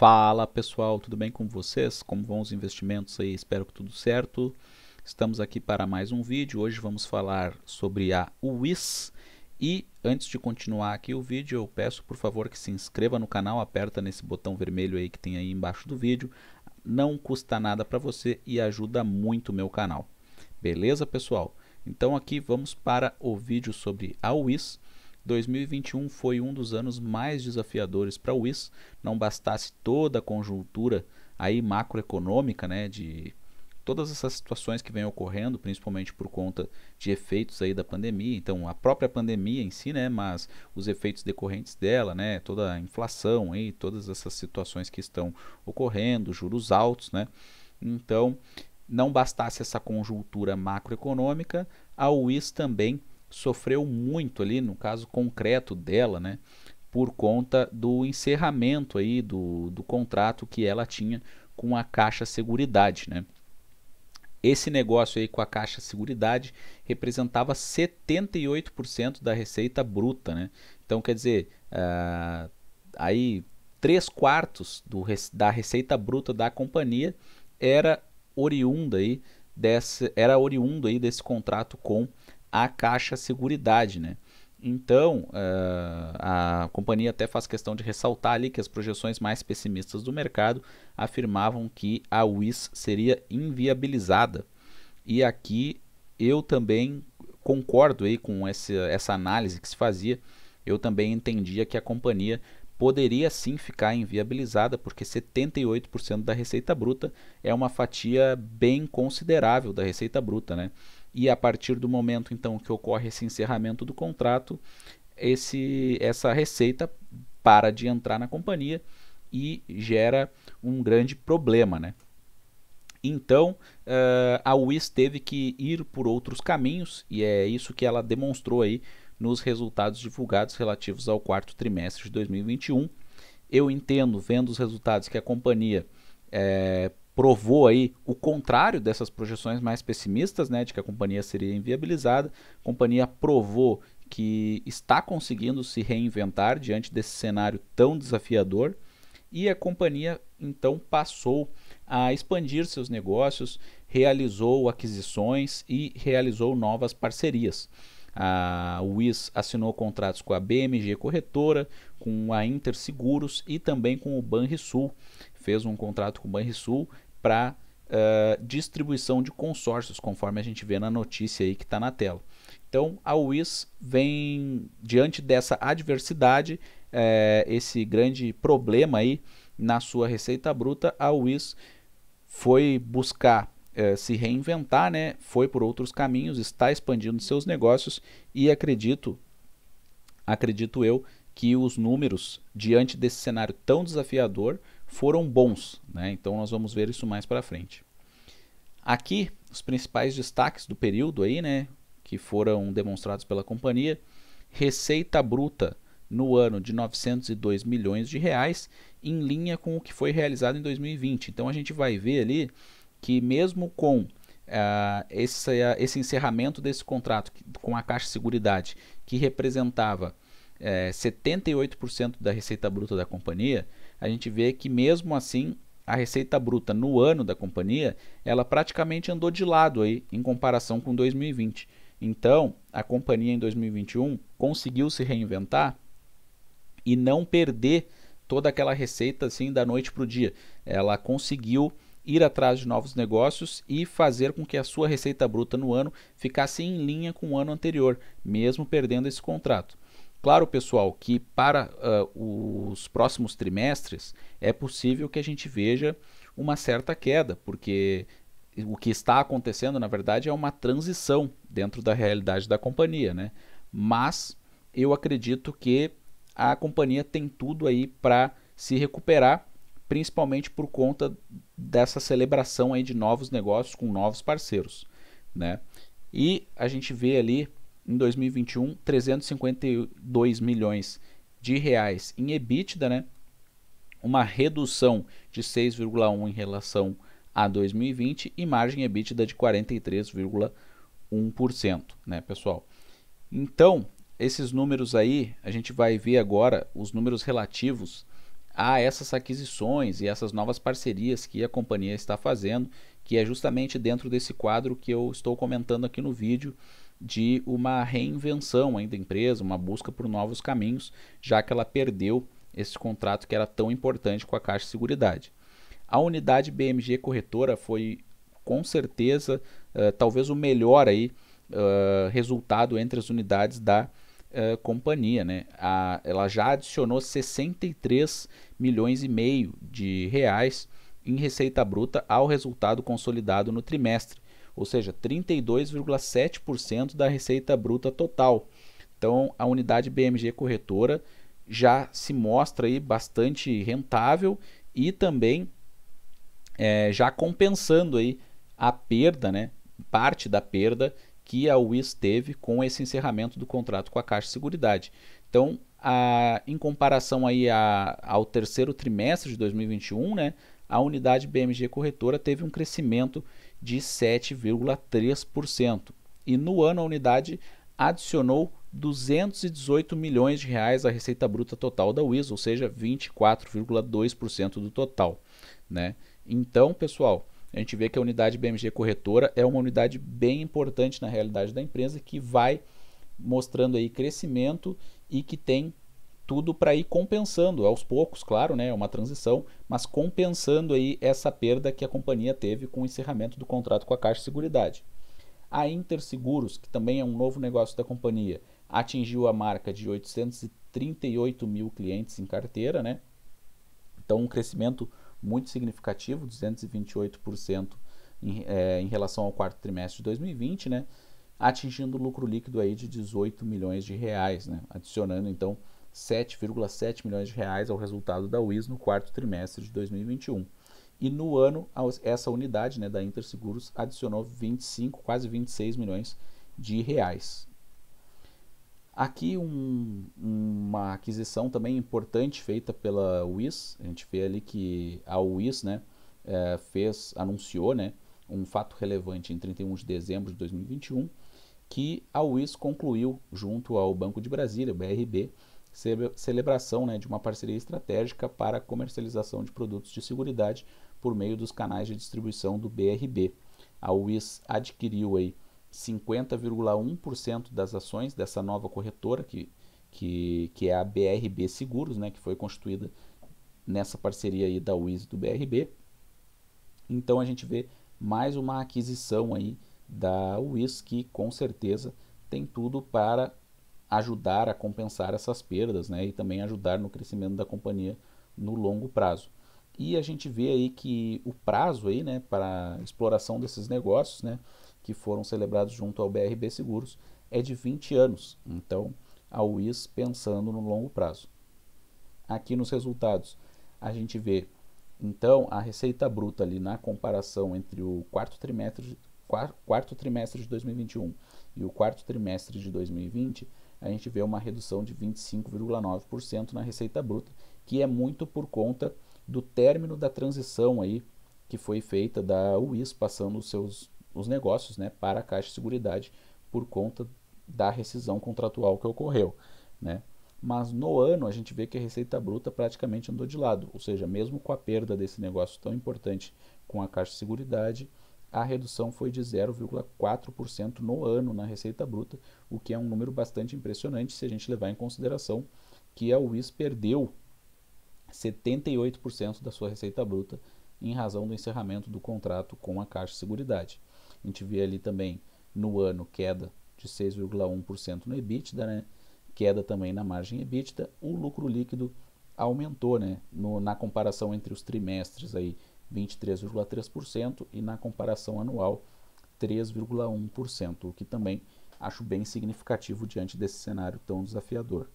Fala pessoal, tudo bem com vocês? Como vão os investimentos aí? Espero que tudo certo. Estamos aqui para mais um vídeo. Hoje vamos falar sobre a UIS. E antes de continuar aqui o vídeo, eu peço por favor que se inscreva no canal, aperta nesse botão vermelho aí que tem aí embaixo do vídeo. Não custa nada para você e ajuda muito o meu canal. Beleza, pessoal? Então aqui vamos para o vídeo sobre a UIS. 2021 foi um dos anos mais desafiadores para o WIS, não bastasse toda a conjuntura aí macroeconômica, né, de todas essas situações que vêm ocorrendo, principalmente por conta de efeitos aí da pandemia, então a própria pandemia em si, né, mas os efeitos decorrentes dela, né, toda a inflação aí, todas essas situações que estão ocorrendo, juros altos, né? Então, não bastasse essa conjuntura macroeconômica, a UIS também sofreu muito ali, no caso concreto dela, né? Por conta do encerramento aí do, do contrato que ela tinha com a Caixa Seguridade, né? Esse negócio aí com a Caixa Seguridade representava 78% da receita bruta, né? Então, quer dizer, uh, aí 3 quartos do, da receita bruta da companhia era oriunda aí desse, era oriundo aí desse contrato com a Caixa Seguridade, né? Então, eh, a companhia até faz questão de ressaltar ali que as projeções mais pessimistas do mercado afirmavam que a WIS seria inviabilizada. E aqui eu também concordo aí com essa, essa análise que se fazia. Eu também entendia que a companhia poderia sim ficar inviabilizada, porque 78% da receita bruta é uma fatia bem considerável da receita bruta, né? e a partir do momento então que ocorre esse encerramento do contrato, esse, essa receita para de entrar na companhia e gera um grande problema, né? Então, uh, a WIS teve que ir por outros caminhos e é isso que ela demonstrou aí nos resultados divulgados relativos ao quarto trimestre de 2021. Eu entendo, vendo os resultados, que a companhia é, provou aí o contrário dessas projeções mais pessimistas, né, de que a companhia seria inviabilizada. A companhia provou que está conseguindo se reinventar diante desse cenário tão desafiador e a companhia então passou a expandir seus negócios, realizou aquisições e realizou novas parcerias. A WIS assinou contratos com a BMG Corretora, com a Inter Seguros e também com o Banrisul. Fez um contrato com o Banrisul para uh, eh, distribuição de consórcios, conforme a gente vê na notícia aí que está na tela. Então a UIS vem diante dessa adversidade, eh, esse grande problema aí na sua receita bruta, a UIS foi buscar é, se reinventar, né? Foi por outros caminhos, está expandindo seus negócios e acredito, acredito eu, que os números diante desse cenário tão desafiador foram bons, né? Então nós vamos ver isso mais para frente. Aqui os principais destaques do período aí, né? Que foram demonstrados pela companhia: receita bruta no ano de 902 milhões de reais, em linha com o que foi realizado em 2020. Então a gente vai ver ali que mesmo com uh, esse, uh, esse encerramento desse contrato com a Caixa de Seguridade, que representava uh, eh, 78% da receita bruta da companhia, a gente vê que mesmo assim a receita bruta no ano da companhia, ela praticamente andou de lado aí em comparação com 2020. Então, a companhia em 2021 conseguiu se reinventar e não perder toda aquela receita assim da noite para o dia. Ela conseguiu ir atrás de novos negócios e fazer com que a sua receita bruta no ano ficasse em linha com o ano anterior, mesmo perdendo esse contrato. Claro, pessoal, que para uh, os próximos trimestres é possível que a gente veja uma certa queda, porque o que está acontecendo, na verdade, é uma transição dentro da realidade da companhia, né? Mas eu acredito que a companhia tem tudo aí para se recuperar principalmente por conta dessa celebração aí de novos negócios com novos parceiros, né? E a gente vê ali em 2021 352 milhões de reais em EBITDA, né? Uma redução de 6,1 em relação a 2020 e margem EBITDA de 43,1%, né, pessoal? Então, esses números aí, a gente vai ver agora os números relativos a essas aquisições e essas novas parcerias que a companhia está fazendo, que é justamente dentro desse quadro que eu estou comentando aqui no vídeo de uma reinvenção ainda da empresa, uma busca por novos caminhos, já que ela perdeu esse contrato que era tão importante com a Caixa de Seguridade. A unidade BMG Corretora foi com certeza uh, talvez o melhor aí, uh, resultado entre as unidades da eh, companhia, né? A, ela já adicionou 63 milhões e meio de reais em receita bruta ao resultado consolidado no trimestre, ou seja, 32,7% da receita bruta total. Então, a unidade BMG corretora já se mostra aí bastante rentável e também é, já compensando aí a perda, né? Parte da perda que a WIS teve com esse encerramento do contrato com a Caixa de Seguridade. Então, a, em comparação aí a, ao terceiro trimestre de 2021, né, a unidade BMG Corretora teve um crescimento de 7,3%. E no ano a unidade adicionou 218 milhões de reais à receita bruta total da WIS, ou seja, 24,2% do total, né? Então, pessoal, a gente vê que a unidade BMG corretora é uma unidade bem importante na realidade da empresa que vai mostrando aí crescimento e que tem tudo para ir compensando aos poucos, claro, né, é uma transição, mas compensando aí essa perda que a companhia teve com o encerramento do contrato com a Caixa de Seguridade. A Interseguros, que também é um novo negócio da companhia, atingiu a marca de 838 mil clientes em carteira, né? Então um crescimento muito significativo, 228% em, é, em relação ao quarto trimestre de 2020, né? atingindo lucro líquido aí de 18 milhões de reais, né? adicionando então 7,7 milhões de reais ao resultado da WIS no quarto trimestre de 2021. E no ano, essa unidade né, da Interseguros adicionou 25, quase 26 milhões de reais. Aqui um, uma aquisição também importante feita pela WIS. A gente vê ali que a WIS né, é, fez, anunciou né, um fato relevante em 31 de dezembro de 2021 que a WIS concluiu junto ao Banco de Brasília, BRB, celebração né, de uma parceria estratégica para a comercialização de produtos de segurança por meio dos canais de distribuição do BRB. A WIS adquiriu aí 50,1% das ações dessa nova corretora, que, que, que é a BRB Seguros, né, que foi constituída nessa parceria aí da Wiz do BRB. Então a gente vê mais uma aquisição aí da Wiz que com certeza tem tudo para ajudar a compensar essas perdas, né, e também ajudar no crescimento da companhia no longo prazo. E a gente vê aí que o prazo aí, né, para exploração desses negócios, né, que foram celebrados junto ao BRB Seguros é de 20 anos. Então, a UIS pensando no longo prazo. Aqui nos resultados, a gente vê então a receita bruta ali na comparação entre o quarto trimestre, quarto, quarto trimestre de 2021 e o quarto trimestre de 2020, a gente vê uma redução de 25,9% na receita bruta, que é muito por conta do término da transição aí que foi feita da UIS passando os seus os negócios né, para a Caixa de Seguridade por conta da rescisão contratual que ocorreu. Né? Mas no ano a gente vê que a receita bruta praticamente andou de lado, ou seja, mesmo com a perda desse negócio tão importante com a Caixa de Seguridade, a redução foi de 0,4% no ano na receita bruta, o que é um número bastante impressionante se a gente levar em consideração que a Wiz perdeu 78% da sua receita bruta em razão do encerramento do contrato com a Caixa de Seguridade. A gente vê ali também no ano queda de 6,1% no EBITDA, né? queda também na margem EBITDA, o lucro líquido aumentou né? No, na comparação entre os trimestres, aí 23,3% e na comparação anual 3,1%, o que também acho bem significativo diante desse cenário tão desafiador.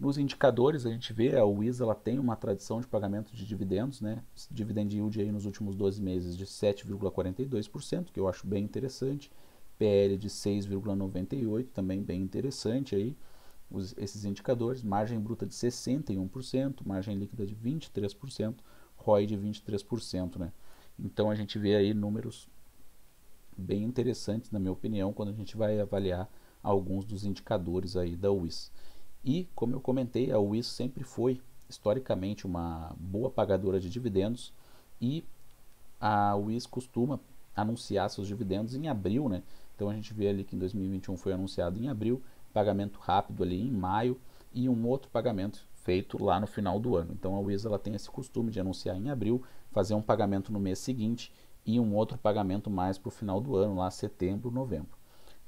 Nos indicadores, a gente vê, a WIS ela tem uma tradição de pagamento de dividendos, né? Dividend yield aí nos últimos 12 meses de 7,42%, que eu acho bem interessante. PL de 6,98, também bem interessante aí. Os, esses indicadores, margem bruta de 61%, margem líquida de 23%, ROI de 23%, né? Então a gente vê aí números bem interessantes, na minha opinião, quando a gente vai avaliar alguns dos indicadores aí da WIS. E, como eu comentei, a WIS sempre foi historicamente uma boa pagadora de dividendos e a WIS costuma anunciar seus dividendos em abril, né? Então a gente vê ali que em 2021 foi anunciado em abril, pagamento rápido ali em maio e um outro pagamento feito lá no final do ano. Então a WIS ela tem esse costume de anunciar em abril, fazer um pagamento no mês seguinte e um outro pagamento mais para o final do ano, lá setembro, novembro.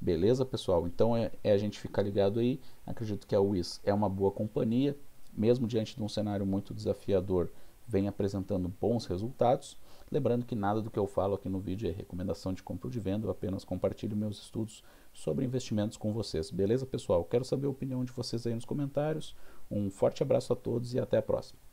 Beleza, pessoal? Então é, é a gente ficar ligado aí. Acredito que a WIS é uma boa companhia, mesmo diante de um cenário muito desafiador, vem apresentando bons resultados. Lembrando que nada do que eu falo aqui no vídeo é recomendação de compra ou de venda, eu apenas compartilho meus estudos sobre investimentos com vocês. Beleza, pessoal? Quero saber a opinião de vocês aí nos comentários. Um forte abraço a todos e até a próxima.